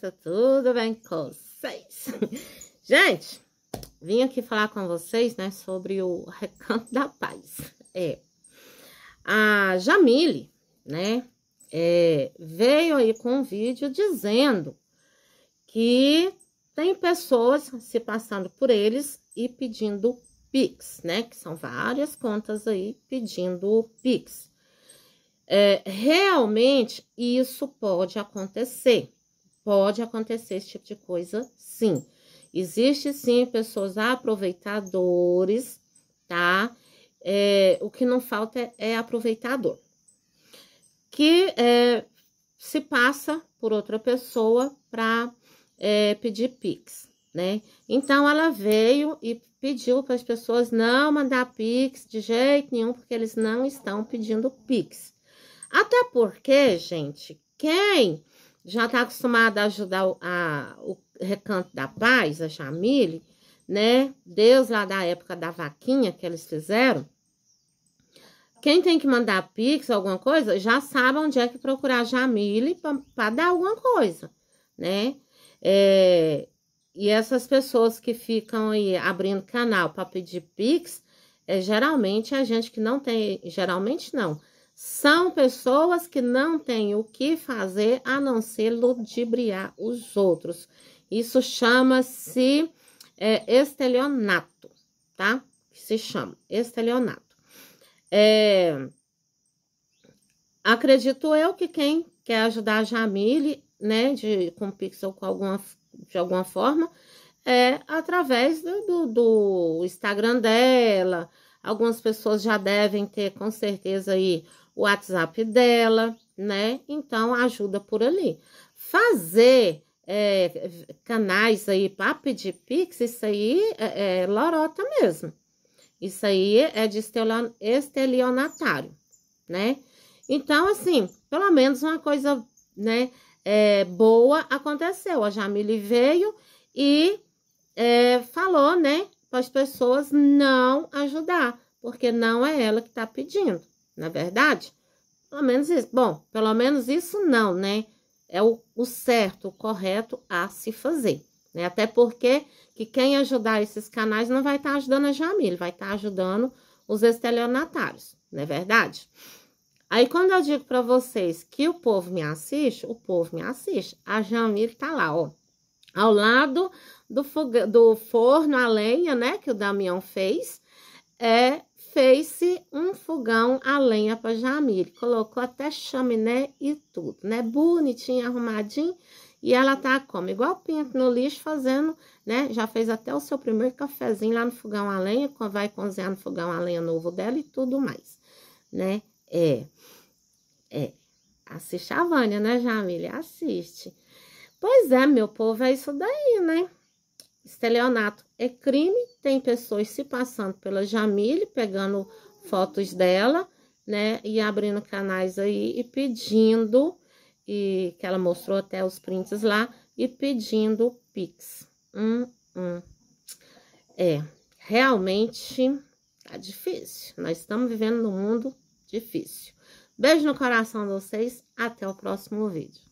Tá tudo bem com vocês? Gente, vim aqui falar com vocês, né, sobre o Recanto da Paz. É, a Jamile, né, é, veio aí com um vídeo dizendo que tem pessoas se passando por eles e pedindo Pix, né? Que são várias contas aí pedindo Pix. É, realmente isso pode acontecer, Pode acontecer esse tipo de coisa, sim. Existe sim pessoas aproveitadores, tá? É, o que não falta é, é aproveitador. Que é, se passa por outra pessoa para é, pedir Pix, né? Então ela veio e pediu para as pessoas não mandar Pix de jeito nenhum, porque eles não estão pedindo Pix. Até porque, gente, quem já está acostumada a ajudar o, a, o Recanto da Paz, a Jamile, né? Deus lá da época da vaquinha que eles fizeram. Quem tem que mandar pix, alguma coisa, já sabe onde é que procurar a Jamile para dar alguma coisa, né? É, e essas pessoas que ficam aí abrindo canal para pedir pix, é geralmente a gente que não tem, geralmente não, são pessoas que não têm o que fazer a não ser ludibriar os outros. Isso chama-se é, estelionato, tá? Se chama estelionato. É, acredito eu que quem quer ajudar a Jamile, né, de, com pixel com alguma, de alguma forma, é através do, do, do Instagram dela. Algumas pessoas já devem ter, com certeza, aí o WhatsApp dela, né? Então ajuda por ali. Fazer é, canais aí para pedir pix, isso aí é, é, lorota mesmo. Isso aí é de estelionatário, né? Então, assim, pelo menos uma coisa, né, é, boa aconteceu. A Jamile veio e é, falou, né, para as pessoas não ajudar, porque não é ela que está pedindo na é verdade? Pelo menos isso. Bom, pelo menos isso não, né? É o, o certo, o correto a se fazer. Né? Até porque que quem ajudar esses canais não vai estar tá ajudando a Jamile, vai estar tá ajudando os estelionatários, não é verdade? Aí quando eu digo para vocês que o povo me assiste, o povo me assiste. A Jamile tá lá, ó, ao lado do, do forno a lenha, né, que o Damião fez, é fez-se um fogão a lenha para Jamile. Colocou até chaminé e tudo, né? Bonitinho, arrumadinho. E ela tá como? Igual pinto no lixo, fazendo, né? Já fez até o seu primeiro cafezinho lá no fogão a lenha. Vai cozinhar no fogão a lenha novo dela e tudo mais, né? É. É. Assiste a Vânia, né, Jamile? Assiste. Pois é, meu povo, é isso daí, né? Estelionato é crime, tem pessoas se passando pela Jamile, pegando fotos dela, né? E abrindo canais aí e pedindo, e que ela mostrou até os prints lá, e pedindo Pix. Hum, hum. É, realmente tá difícil. Nós estamos vivendo num mundo difícil. Beijo no coração de vocês, até o próximo vídeo.